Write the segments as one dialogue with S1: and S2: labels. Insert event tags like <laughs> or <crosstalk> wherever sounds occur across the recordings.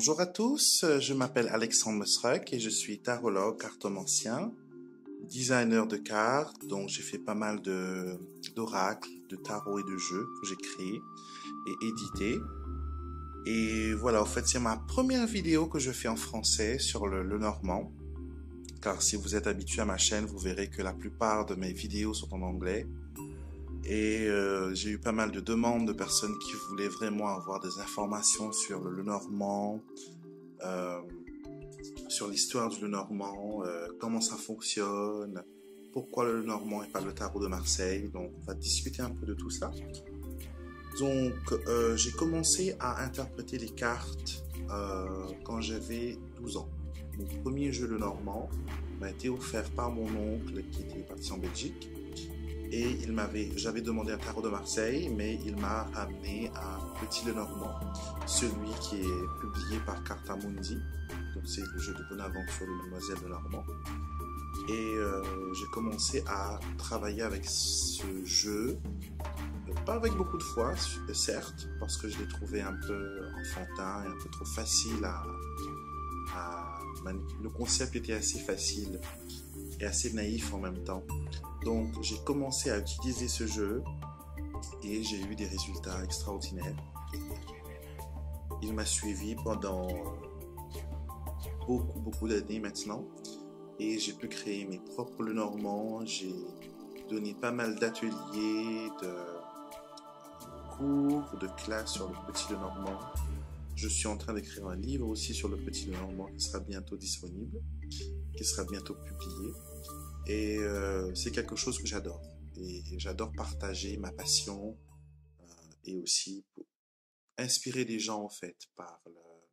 S1: Bonjour à tous, euh, je m'appelle Alexandre Mesrek et je suis tarologue, cartomancien, designer de cartes, donc j'ai fait pas mal de d'oracles, de tarots et de jeux que j'ai créés et édités. Et voilà, en fait, c'est ma première vidéo que je fais en français sur le normand. Car si vous êtes habitué à ma chaîne, vous verrez que la plupart de mes vidéos sont en anglais. Et euh, j'ai eu pas mal de demandes de personnes qui voulaient vraiment avoir des informations sur le Lenormand, euh, sur l'histoire du Lenormand, euh, comment ça fonctionne, pourquoi le Lenormand et pas le tarot de Marseille. Donc on va discuter un peu de tout ça. Donc j'ai commencé à interpréter les cartes quand j'avais 12 ans. Mon premier jeu Lenormand m'a été offert par mon oncle qui était parti en Belgique et il m'avait, j'avais demandé un tarot de Marseille, mais il m'a amené à Petit Lenormand, celui qui est publié par Mundi. donc c'est le jeu de Bonaventure de Mademoiselle Lenormand. Et euh, j'ai commencé à travailler avec ce jeu, euh, pas avec beaucoup de foi, certes, parce que je l'ai trouvé un peu enfantin et un peu trop facile à, à Le concept était assez facile et assez naïf en même temps. Donc j'ai commencé à utiliser ce jeu et j'ai eu des résultats extraordinaires. Il m'a suivi pendant beaucoup, beaucoup d'années maintenant et j'ai pu créer mes propres le normand. J'ai donné pas mal d'ateliers, de cours, de classes sur le petit le normand. Je suis en train d'écrire un livre aussi sur le petit le normand qui sera bientôt disponible, qui sera bientôt publié. Et euh, c'est quelque chose que j'adore. Et j'adore partager ma passion euh, et aussi inspirer les gens, en fait, par le,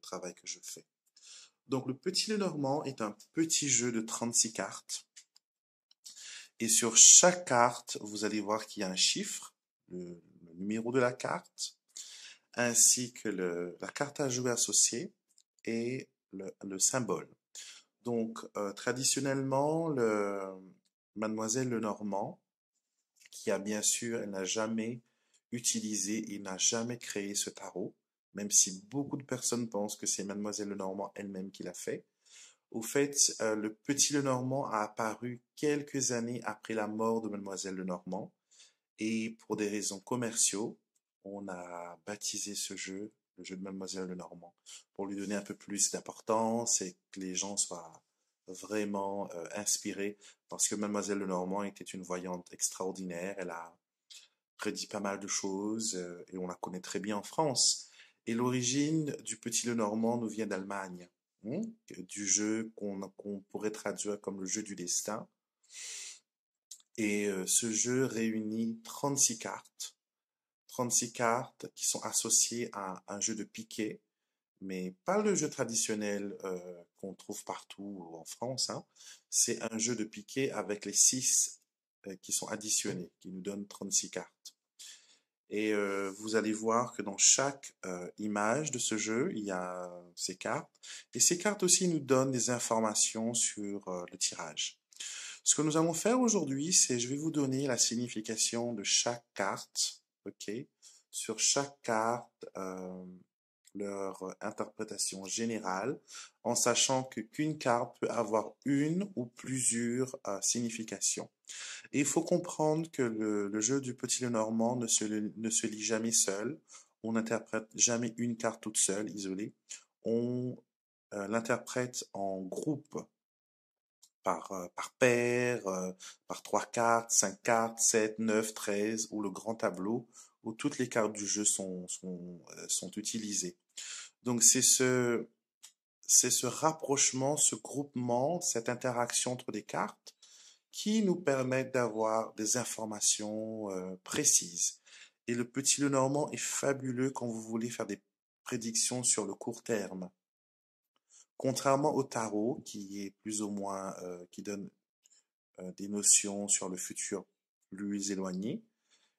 S1: travail que je fais. Donc, le Petit Normand est un petit jeu de 36 cartes. Et sur chaque carte, vous allez voir qu'il y a un chiffre, le, numéro de la carte, ainsi que la carte à jouer associée et le symbole. Donc, euh, traditionnellement, mademoiselle Lenormand, qui a bien sûr, elle n'a jamais utilisé et n'a jamais créé ce tarot, même si beaucoup de personnes pensent que c'est mademoiselle Lenormand elle-même qui l'a fait. Au fait, euh, le petit Lenormand a apparu quelques années après la mort de mademoiselle Lenormand, et pour des raisons commerciales, on a baptisé ce jeu le jeu de Mademoiselle Lenormand, pour lui donner un peu plus d'importance et que les gens soient vraiment euh, inspirés, parce que Mademoiselle Lenormand était une voyante extraordinaire, elle a prédit pas mal de choses, euh, et on la connaît très bien en France. Et l'origine du petit Lenormand nous vient d'Allemagne, hein, du jeu qu'on pourrait traduire comme le jeu du destin. Et euh, ce jeu réunit 36 cartes 36 cartes qui sont associées à un jeu de piquet, mais pas le jeu traditionnel euh, qu'on trouve partout en France. Hein. C'est un jeu de piquet avec les 6 euh, qui sont additionnés, qui nous donnent 36 cartes. Et euh, vous allez voir que dans chaque image de ce jeu, il y a ces cartes. Et ces cartes aussi nous donnent des informations sur le tirage. Ce que nous allons faire aujourd'hui, c'est je vais vous donner la signification de chaque carte OK? Sur chaque carte, leur interprétation générale, en sachant que qu'une carte peut avoir une ou plusieurs significations. Et il faut comprendre que le, jeu du petit Lenormand ne se, ne se lit jamais seul. On n'interprète jamais une carte toute seule, isolée. On l'interprète en groupe, par, par paire, par trois cartes, cinq cartes, sept, neuf, treize, ou le grand tableau où toutes les cartes du jeu sont, euh, sont, utilisées. Donc c'est ce, c'est ce rapprochement, ce groupement, cette interaction entre des cartes qui nous permet d'avoir des informations euh, précises. Et le petit le normand est fabuleux quand vous voulez faire des prédictions sur le court terme. Contrairement au tarot, qui est plus ou moins, euh, qui donne des notions sur le futur plus éloigné,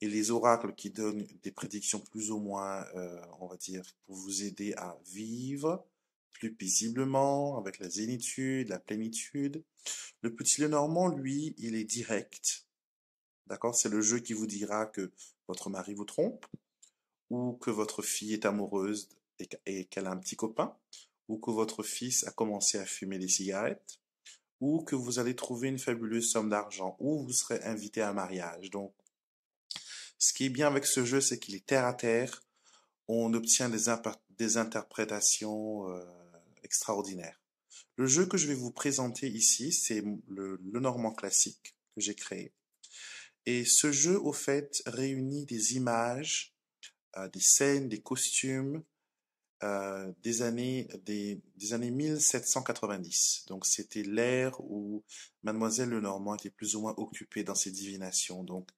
S1: et les oracles qui donnent des prédictions plus ou moins, euh, on va dire, pour vous aider à vivre plus paisiblement, avec la zénitude, la plénitude. Le petit Lenormand, lui, il est direct. D'accord C'est le jeu qui vous dira que votre mari vous trompe, ou que votre fille est amoureuse et qu'elle a un petit copain, ou que votre fils a commencé à fumer des cigarettes, ou que vous allez trouver une fabuleuse somme d'argent, ou vous serez invité à un mariage. Donc, ce qui est bien avec ce jeu, c'est qu'il est terre à terre. On obtient des, des interprétations euh, extraordinaires. Le jeu que je vais vous présenter ici, c'est le, Normand classique que j'ai créé. Et ce jeu, au fait, réunit des images, euh, des scènes, des costumes euh, des années des, années 1790. Donc c'était l'ère où Mademoiselle le Normand était plus ou moins occupée dans ses divinations. Donc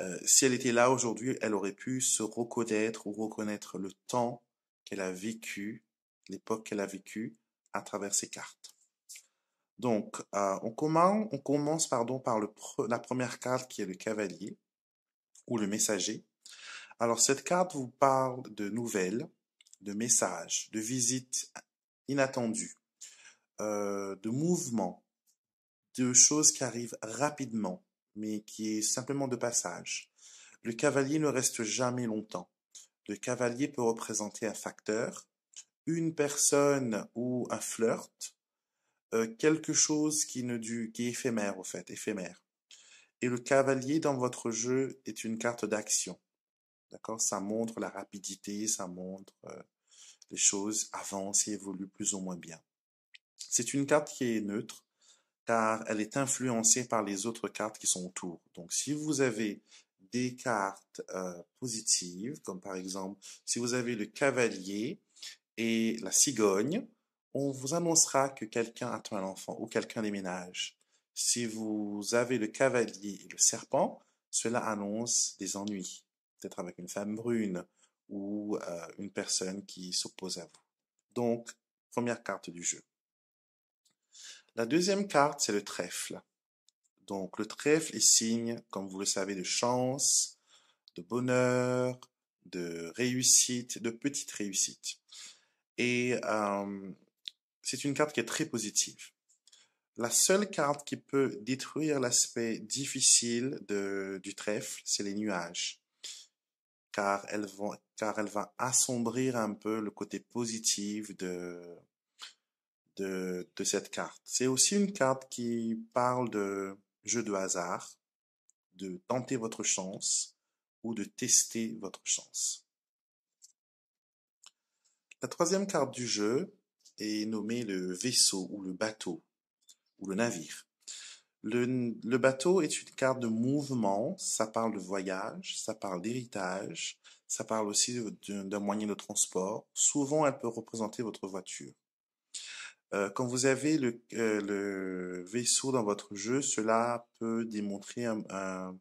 S1: euh, si elle était là aujourd'hui, elle aurait pu se reconnaître ou reconnaître le temps qu'elle a vécu, l'époque qu'elle a vécue à travers ces cartes. Donc, euh, on, commence, on commence par la première carte qui est le cavalier ou le messager. Alors, cette carte vous parle de nouvelles, de messages, de visites inattendues, euh, de mouvements, de choses qui arrivent rapidement, mais qui est simplement de passage. Le cavalier ne reste jamais longtemps. Le cavalier peut représenter un facteur, une personne ou un flirt, euh, quelque chose qui ne est éphémère au fait, éphémère. Et le cavalier dans votre jeu est une carte d'action. D'accord Ça montre la rapidité, ça montre euh, les choses avancent et évoluent plus ou moins bien. C'est une carte qui est neutre, car elle est influencée par les autres cartes qui sont autour. Donc si vous avez des cartes euh, positives, comme par exemple si vous avez le cavalier et la cigogne, on vous annoncera que quelqu'un attend un enfant ou quelqu'un déménage. Si vous avez le cavalier et le serpent, cela annonce des ennuis, peut-être avec une femme brune ou euh, une personne qui s'oppose à vous. Donc, première carte du jeu. La deuxième carte, c'est le trèfle. Donc le trèfle est signe, comme vous le savez, de chance, de bonheur, de réussite, de petite réussite. Et euh, c'est une carte qui est très positive. La seule carte qui peut détruire l'aspect difficile du trèfle, c'est les nuages. Car car elle va assombrir un peu le côté positif de, de, cette carte. C'est aussi une carte qui parle de jeu de hasard, de tenter votre chance ou de tester votre chance. La troisième carte du jeu est nommée le vaisseau ou le bateau ou le navire. Le, le, bateau est une carte de mouvement, ça parle de voyage, ça parle d'héritage, ça parle aussi d'un moyen de transport. Souvent, elle peut représenter votre voiture. Euh, quand vous avez le, euh, le, vaisseau dans votre jeu, cela peut démontrer un, un,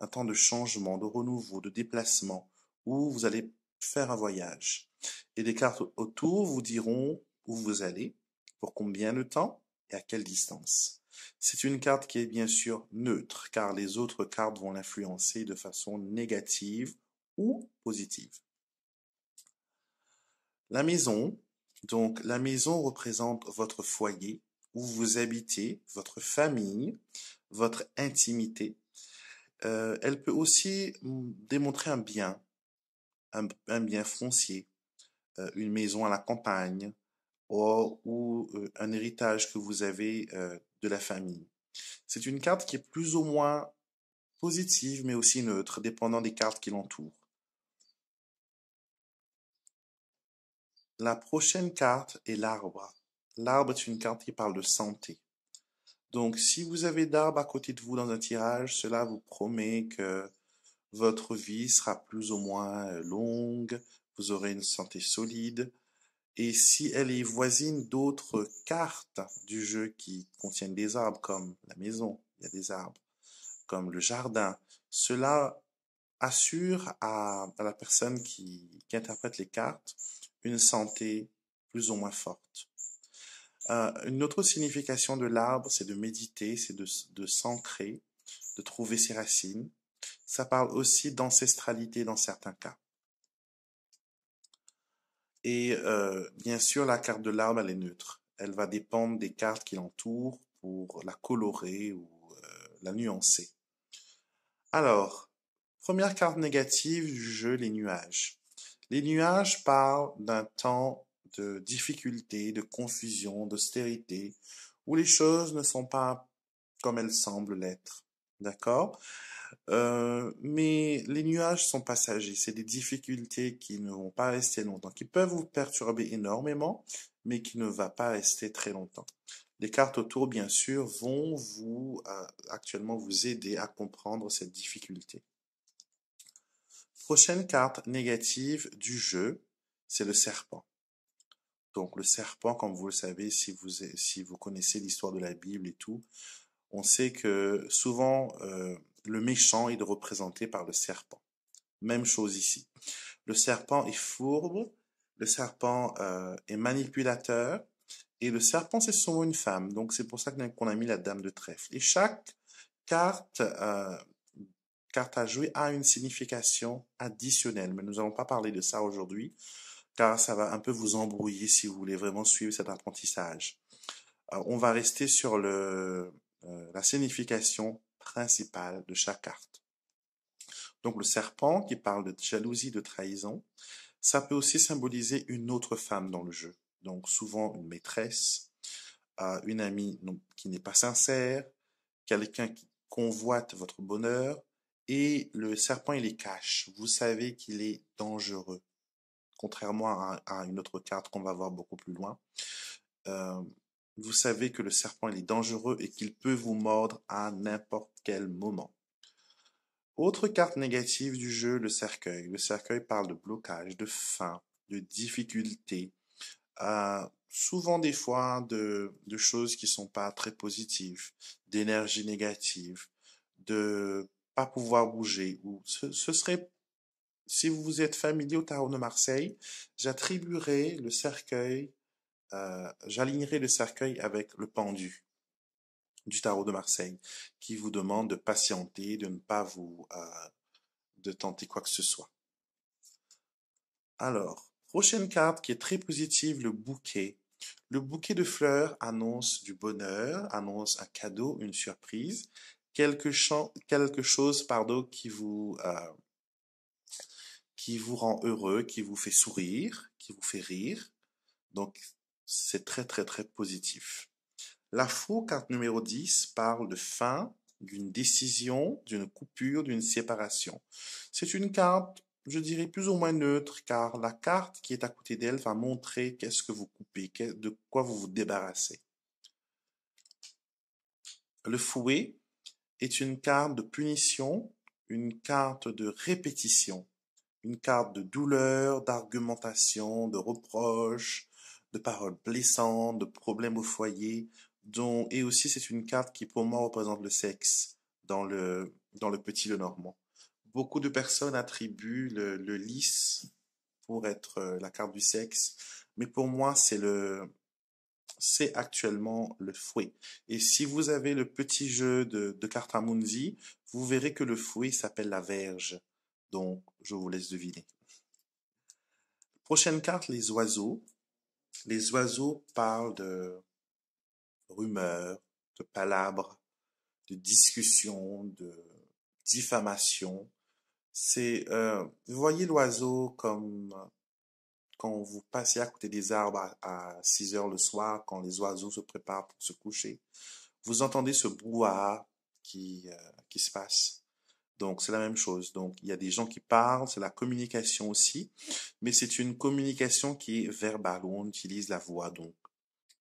S1: un, temps de changement, de renouveau, de déplacement, où vous allez faire un voyage. Et des cartes autour vous diront où vous allez, pour combien de temps et à quelle distance. C'est une carte qui est bien sûr neutre, car les autres cartes vont l'influencer de façon négative ou positive. La maison, donc la maison représente votre foyer où vous habitez, votre famille, votre intimité. Euh, elle peut aussi démontrer un bien, un, bien foncier, euh, une maison à la campagne ou euh, un héritage que vous avez de la famille. C'est une carte qui est plus ou moins positive mais aussi neutre, dépendant des cartes qui l'entourent. La prochaine carte est l'arbre. L'arbre est une carte qui parle de santé. Donc, si vous avez d'arbres à côté de vous dans un tirage, cela vous promet que votre vie sera plus ou moins euh, longue, vous aurez une santé solide. Et si elle est voisine d'autres cartes du jeu qui contiennent des arbres, comme la maison, il y a des arbres, comme le jardin, cela assure à, la personne qui interprète les cartes une santé plus ou moins forte. Euh, une autre signification de l'arbre, c'est de méditer, c'est de, s'ancrer, de trouver ses racines. Ça parle aussi d'ancestralité dans certains cas. Et euh, bien sûr, la carte de l'arbre, elle est neutre. Elle va dépendre des cartes qui l'entourent pour la colorer ou euh, la nuancer. Alors, première carte négative, du jeu les nuages. Les nuages parlent d'un temps de difficulté, de confusion, d'austérité, où les choses ne sont pas comme elles semblent l'être. D'accord euh, Mais les nuages sont passagers, c'est des difficultés qui ne vont pas rester longtemps, qui peuvent vous perturber énormément, mais qui ne va pas rester très longtemps. Les cartes autour, bien sûr, vont vous euh, actuellement vous aider à comprendre cette difficulté. Prochaine carte négative du jeu, c'est le serpent. Donc le serpent, comme vous le savez, si vous, si vous connaissez l'histoire de la Bible et tout, on sait que souvent euh, le méchant est représenté par le serpent. Même chose ici. Le serpent est fourbe, le serpent euh, est manipulateur, et le serpent, c'est souvent une femme. Donc c'est pour ça qu'on a mis la dame de trèfle. Et chaque carte euh, carte à jouer a une signification additionnelle, mais nous n'allons pas parler de ça aujourd'hui, car ça va un peu vous embrouiller si vous voulez vraiment suivre cet apprentissage. Euh, on va rester sur le, euh, la signification principale de chaque carte. Donc le serpent qui parle de jalousie, de trahison, ça peut aussi symboliser une autre femme dans le jeu. Donc souvent une maîtresse, euh, une amie qui n'est pas sincère, quelqu'un qui convoite votre bonheur, et le serpent, il est cache. Vous savez qu'il est dangereux. Contrairement à, une autre carte qu'on va voir beaucoup plus loin. Euh, vous savez que le serpent, il est dangereux et qu'il peut vous mordre à n'importe quel moment. Autre carte négative du jeu, le cercueil. Le cercueil parle de blocage, de faim, de difficulté, euh, souvent des fois de, de choses qui sont pas très positives, d'énergie négative, de pouvoir bouger. Ou ce, serait, si vous êtes familier au tarot de Marseille, j'attribuerai le cercueil, euh, j'alignerai le cercueil avec le pendu du tarot de Marseille, qui vous demande de patienter, de ne pas vous, euh, de tenter quoi que ce soit. Alors, prochaine carte qui est très positive, le bouquet. Le bouquet de fleurs annonce du bonheur, annonce un cadeau, une surprise quelque, quelque chose pardon, qui vous euh, qui vous rend heureux, qui vous fait sourire, qui vous fait rire. Donc c'est très très très positif. La faux, carte numéro 10, parle de fin, d'une décision, d'une coupure, d'une séparation. C'est une carte, je dirais, plus ou moins neutre, car la carte qui est à côté d'elle va montrer qu'est-ce que vous coupez, de quoi vous vous débarrassez. Le fouet, est une carte de punition, une carte de répétition, une carte de douleur, d'argumentation, de reproche, de paroles blessantes, de problèmes au foyer, dont, et aussi c'est une carte qui pour moi représente le sexe dans le, dans le petit Lenormand. Beaucoup de personnes attribuent le, le lys pour être euh, la carte du sexe, mais pour moi c'est le, c'est actuellement le fouet. Et si vous avez le petit jeu de, de mounzi, vous verrez que le fouet s'appelle la verge. Donc, je vous laisse deviner. Prochaine carte, les oiseaux. Les oiseaux parlent de rumeurs, de palabres, de discussions, de diffamations. C'est, euh, vous voyez l'oiseau comme quand vous passez à côté des arbres à, 6 heures le soir, quand les oiseaux se préparent pour se coucher, vous entendez ce brouhaha qui, euh, qui se passe. Donc c'est la même chose. Donc il y a des gens qui parlent, c'est la communication aussi, mais c'est une communication qui est verbale où on utilise la voix. Donc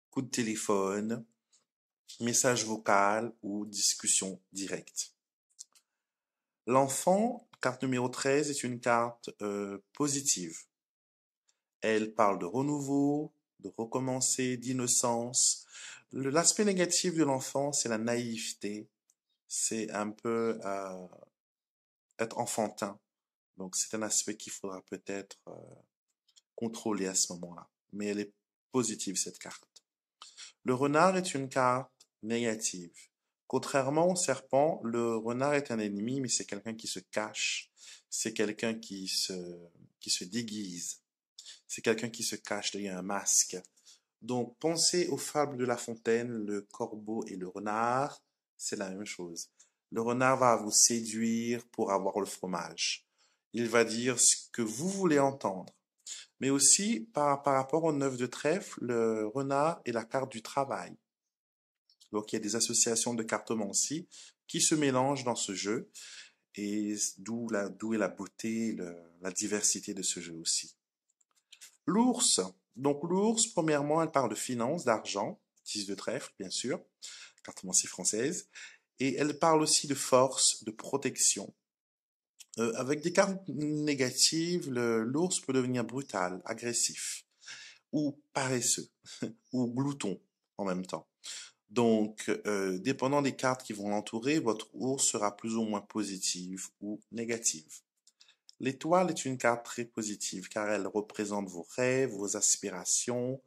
S1: coup de téléphone, message vocal ou discussion directe. L'enfant, carte numéro 13, est une carte euh, positive. Elle parle de renouveau, de recommencer, d'innocence. L'aspect négatif de l'enfant, c'est la naïveté. C'est un peu euh, être enfantin. Donc c'est un aspect qu'il faudra peut-être euh, contrôler à ce moment-là. Mais elle est positive, cette carte. Le renard est une carte négative. Contrairement au serpent, le renard est un ennemi, mais c'est quelqu'un qui se cache. C'est quelqu'un qui se, qui se déguise c'est quelqu'un qui se cache derrière un masque. Donc, pensez aux fables de La Fontaine, le corbeau et le renard, c'est la même chose. Le renard va vous séduire pour avoir le fromage. Il va dire ce que vous voulez entendre. Mais aussi, par, rapport au neuf de trèfle, le renard est la carte du travail. Donc, il y a des associations de cartomancie qui se mélangent dans ce jeu, et d'où est la beauté, la diversité de ce jeu aussi. L'ours. Donc l'ours, premièrement, elle parle de finance, d'argent, tisse de trèfle, bien sûr, carte française. Et elle parle aussi de force, de protection. Euh, avec des cartes négatives, l'ours peut devenir brutal, agressif, ou paresseux, <laughs> ou glouton en même temps. Donc, euh, dépendant des cartes qui vont l'entourer, votre ours sera plus ou moins positive ou négative. L'étoile est une carte très positive car elle représente vos rêves, vos aspirations,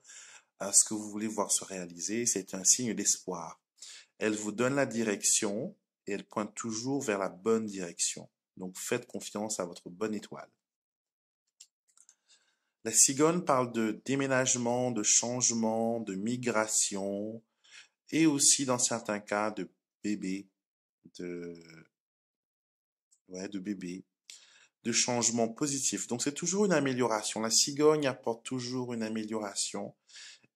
S1: euh, ce que vous voulez voir se réaliser. C'est un signe d'espoir. Elle vous donne la direction et elle pointe toujours vers la bonne direction. Donc faites confiance à votre bonne étoile. La cigogne parle de déménagement, de changement, de migration et aussi dans certains cas de bébé, de ouais, de bébé de changement positif. Donc c'est toujours une amélioration. La cigogne apporte toujours une amélioration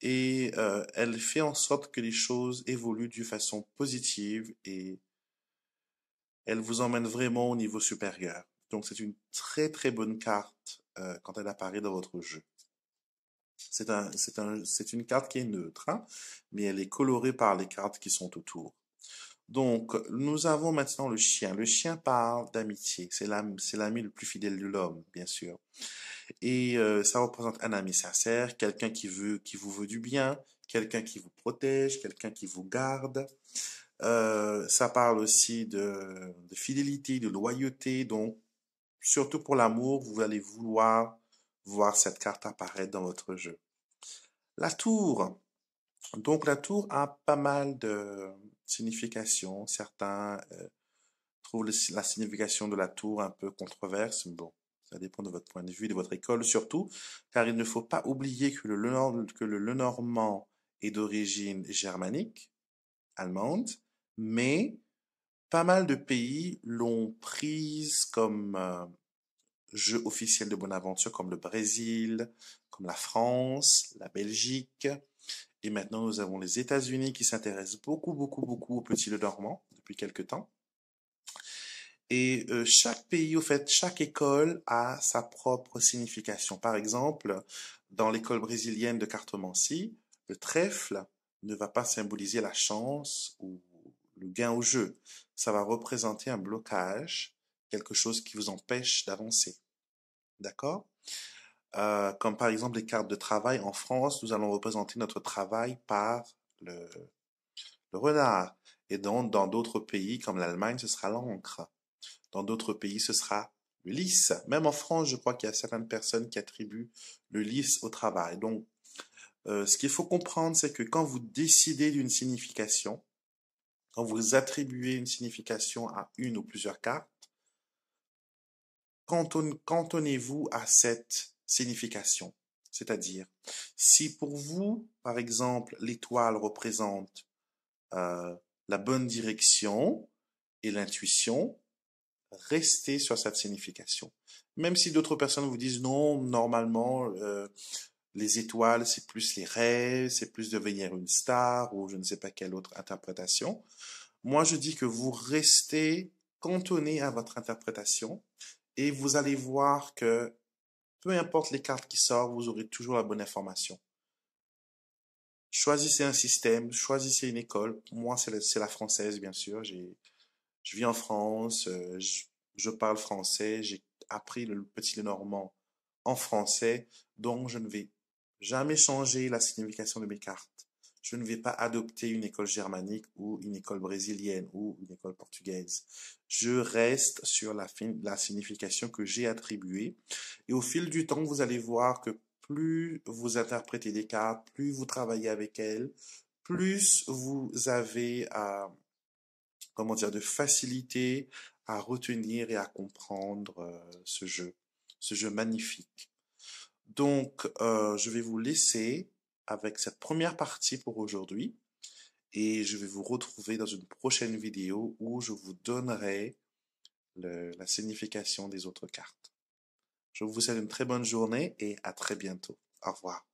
S1: et euh, elle fait en sorte que les choses évoluent de façon positive et elle vous emmène vraiment au niveau supérieur. Donc c'est une très très bonne carte euh, quand elle apparaît dans votre jeu. C'est un, un, une carte qui est neutre, hein, mais elle est colorée par les cartes qui sont autour. Donc, nous avons maintenant le chien. Le chien parle d'amitié. C'est l'ami le plus fidèle de l'homme, bien sûr. Et euh, ça représente un ami sincère, quelqu'un qui veut, qui vous veut du bien, quelqu'un qui vous protège, quelqu'un qui vous garde. Euh, ça parle aussi de, de, fidélité, de loyauté. Donc, surtout pour l'amour, vous allez vouloir voir cette carte apparaître dans votre jeu. La tour. Donc la tour a pas mal de significations. Certains euh, trouvent la signification de la tour un peu controverse. Bon, ça dépend de votre point de vue, de votre école surtout, car il ne faut pas oublier que le, Lenormand est d'origine germanique, allemande, mais pas mal de pays l'ont prise comme euh, jeu officiel de bonne aventure, comme le Brésil, comme la France, la Belgique, et maintenant, nous avons les États-Unis qui s'intéressent beaucoup, beaucoup, beaucoup au petit le dormant depuis quelque temps. Et euh, chaque pays, au fait, chaque école a sa propre signification. Par exemple, dans l'école brésilienne de cartomancie, le trèfle ne va pas symboliser la chance ou le gain au jeu. Ça va représenter un blocage, quelque chose qui vous empêche d'avancer. D'accord euh, comme par exemple les cartes de travail. En France, nous allons représenter notre travail par le, le renard. Et donc, dans d'autres pays, comme l'Allemagne, ce sera l'encre. Dans d'autres pays, ce sera le lys. Même en France, je crois qu'il y a certaines personnes qui attribuent le lys au travail. Donc, euh, ce qu'il faut comprendre, c'est que quand vous décidez d'une signification, quand vous attribuez une signification à une ou plusieurs cartes, cantonnez-vous à cette signification. C'est-à-dire, si pour vous, par exemple, l'étoile représente euh, la bonne direction et l'intuition, restez sur cette signification. Même si d'autres personnes vous disent non, normalement, euh, les étoiles, c'est plus les rêves, c'est plus devenir une star ou je ne sais pas quelle autre interprétation. Moi, je dis que vous restez cantonné à votre interprétation et vous allez voir que peu importe les cartes qui sortent, vous aurez toujours la bonne information. Choisissez un système, choisissez une école. Moi, c'est la française, bien sûr. Je vis en France, euh, je, parle français, j'ai appris le petit normand en français, donc je ne vais jamais changer la signification de mes cartes je ne vais pas adopter une école germanique ou une école brésilienne ou une école portugaise. Je reste sur la, la signification que j'ai attribuée. Et au fil du temps, vous allez voir que plus vous interprétez des cartes, plus vous travaillez avec elles, plus vous avez à, comment dire, de facilité à retenir et à comprendre euh, ce jeu, ce jeu magnifique. Donc, euh, je vais vous laisser avec cette première partie pour aujourd'hui et je vais vous retrouver dans une prochaine vidéo où je vous donnerai la signification des autres cartes. Je vous souhaite une très bonne journée et à très bientôt. Au revoir.